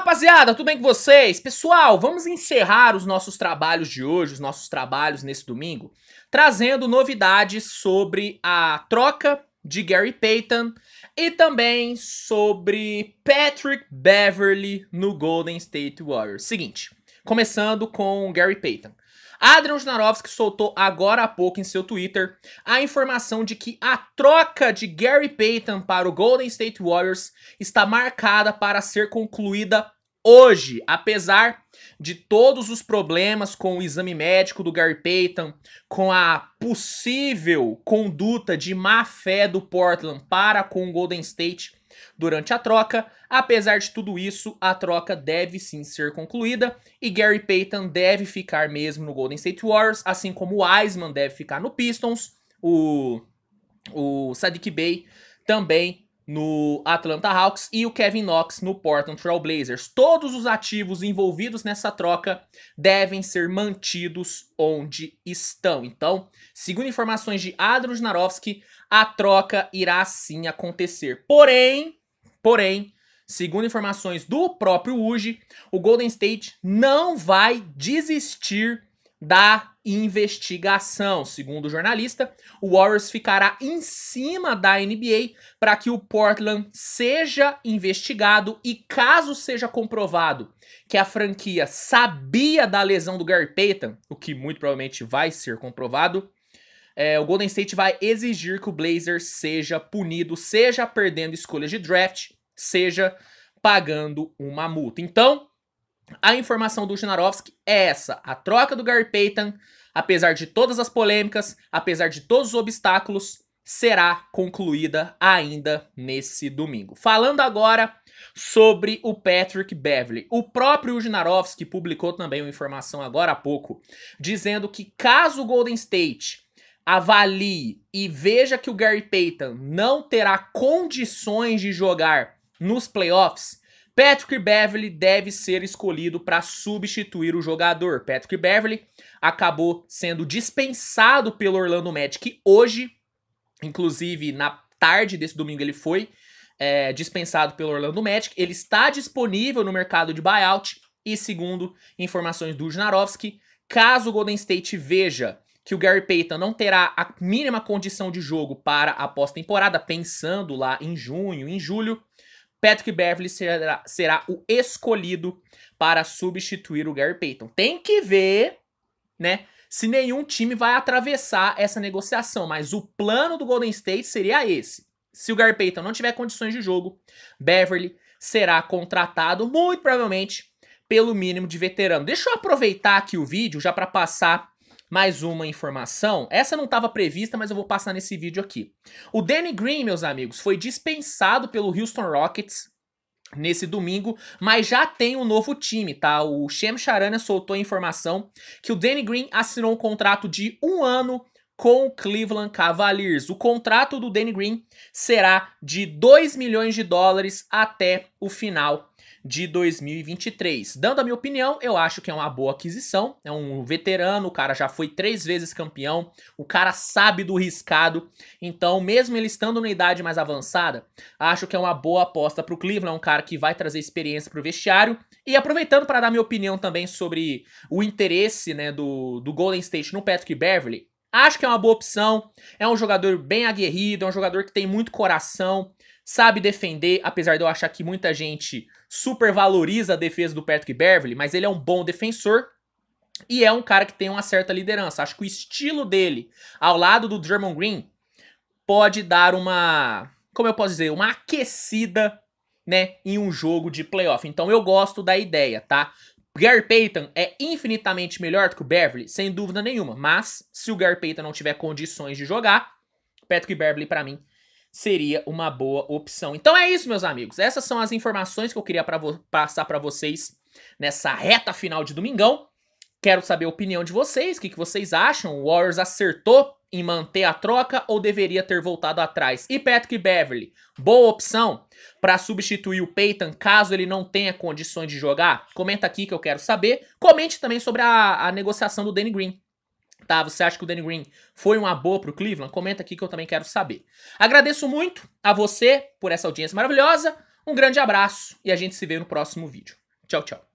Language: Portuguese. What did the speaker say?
rapaziada, tudo bem com vocês? Pessoal, vamos encerrar os nossos trabalhos de hoje, os nossos trabalhos nesse domingo, trazendo novidades sobre a troca de Gary Payton e também sobre Patrick Beverly no Golden State Warriors. Seguinte, Começando com Gary Payton. Adrian Jnarovski soltou agora há pouco em seu Twitter a informação de que a troca de Gary Payton para o Golden State Warriors está marcada para ser concluída hoje, apesar de todos os problemas com o exame médico do Gary Payton, com a possível conduta de má fé do Portland para com o Golden State Durante a troca, apesar de tudo isso, a troca deve sim ser concluída e Gary Payton deve ficar mesmo no Golden State Warriors, assim como o Wiseman deve ficar no Pistons, o, o Sadiq Bey também no Atlanta Hawks e o Kevin Knox no Portland Trail Blazers. Todos os ativos envolvidos nessa troca devem ser mantidos onde estão. Então, segundo informações de Adrian Narovski, a troca irá sim acontecer. Porém, porém, segundo informações do próprio Uji, o Golden State não vai desistir da investigação. Segundo o jornalista, o Warriors ficará em cima da NBA para que o Portland seja investigado e caso seja comprovado que a franquia sabia da lesão do Gary Payton, o que muito provavelmente vai ser comprovado, é, o Golden State vai exigir que o Blazers seja punido, seja perdendo escolhas de draft, seja pagando uma multa. Então, a informação do Chinarovski é essa: a troca do Gary Payton, apesar de todas as polêmicas, apesar de todos os obstáculos, será concluída ainda nesse domingo. Falando agora sobre o Patrick Beverly. O próprio Jinarovski publicou também uma informação agora há pouco, dizendo que caso o Golden State avalie e veja que o Gary Payton não terá condições de jogar nos playoffs, Patrick Beverly deve ser escolhido para substituir o jogador. Patrick Beverly acabou sendo dispensado pelo Orlando Magic hoje, inclusive na tarde desse domingo ele foi é, dispensado pelo Orlando Magic. Ele está disponível no mercado de buyout e segundo informações do Jnarovski, caso o Golden State veja que o Gary Payton não terá a mínima condição de jogo para a pós-temporada, pensando lá em junho, em julho, Patrick Beverly será, será o escolhido para substituir o Gary Payton. Tem que ver, né? Se nenhum time vai atravessar essa negociação, mas o plano do Golden State seria esse. Se o Gary Payton não tiver condições de jogo, Beverly será contratado muito provavelmente pelo mínimo de veterano. Deixa eu aproveitar aqui o vídeo já para passar mais uma informação. Essa não estava prevista, mas eu vou passar nesse vídeo aqui. O Danny Green, meus amigos, foi dispensado pelo Houston Rockets nesse domingo, mas já tem um novo time, tá? O Shem Charania soltou a informação que o Danny Green assinou um contrato de um ano com o Cleveland Cavaliers. O contrato do Danny Green será de 2 milhões de dólares até o final de 2023. Dando a minha opinião, eu acho que é uma boa aquisição. É um veterano, o cara já foi três vezes campeão, o cara sabe do riscado. Então, mesmo ele estando na idade mais avançada, acho que é uma boa aposta para o Cleveland. É um cara que vai trazer experiência para o vestiário. E aproveitando para dar minha opinião também sobre o interesse né, do, do Golden State no Patrick Beverly, Acho que é uma boa opção. É um jogador bem aguerrido, é um jogador que tem muito coração, sabe defender, apesar de eu achar que muita gente supervaloriza a defesa do Patrick Beverly, mas ele é um bom defensor e é um cara que tem uma certa liderança. Acho que o estilo dele, ao lado do Drummond Green, pode dar uma, como eu posso dizer, uma aquecida, né, em um jogo de playoff. Então eu gosto da ideia, tá? Gary Payton é infinitamente melhor do que o Beverly, sem dúvida nenhuma. Mas se o Gary Payton não tiver condições de jogar, Patrick Beverly para mim seria uma boa opção. Então é isso, meus amigos. Essas são as informações que eu queria pra passar para vocês nessa reta final de domingão. Quero saber a opinião de vocês, o que, que vocês acham. O Warriors acertou em manter a troca ou deveria ter voltado atrás? E Patrick Beverly, boa opção para substituir o Peyton caso ele não tenha condições de jogar? Comenta aqui que eu quero saber. Comente também sobre a, a negociação do Danny Green. Tá, você acha que o Danny Green foi uma boa pro Cleveland? Comenta aqui que eu também quero saber. Agradeço muito a você por essa audiência maravilhosa. Um grande abraço e a gente se vê no próximo vídeo. Tchau, tchau.